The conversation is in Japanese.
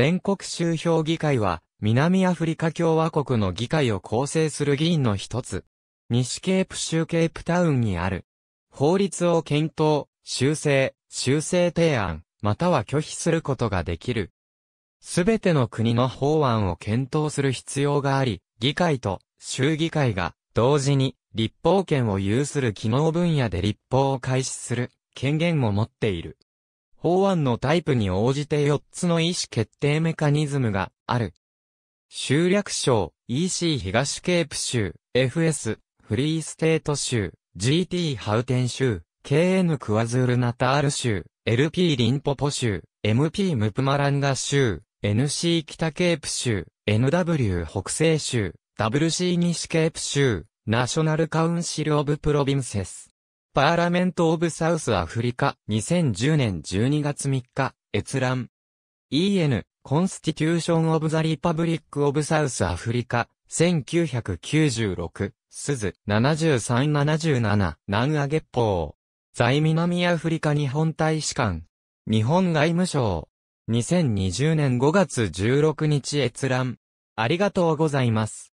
全国州評議会は、南アフリカ共和国の議会を構成する議員の一つ。西ケープ州ケープタウンにある。法律を検討、修正、修正提案、または拒否することができる。すべての国の法案を検討する必要があり、議会と州議会が同時に立法権を有する機能分野で立法を開始する権限を持っている。法案のタイプに応じて4つの意思決定メカニズムがある。州略省 EC 東ケープ州 FS フリーステート州 GT ハウテン州 KN クワズールナタール州 LP リンポポ州 MP ムプマランガ州 NC 北ケープ州 NW 北西州 WC 西ケープ州ナショナルカウンシルオブプロビンセスパーラメント・オブ・サウス・アフリカ、2010年12月3日、閲覧。EN、コンスティテューション・オブ・ザ・リパブリック・オブ・サウス・アフリカ、1996、鈴、7377、南ア月報。在南アフリカ日本大使館。日本外務省。2020年5月16日閲覧。ありがとうございます。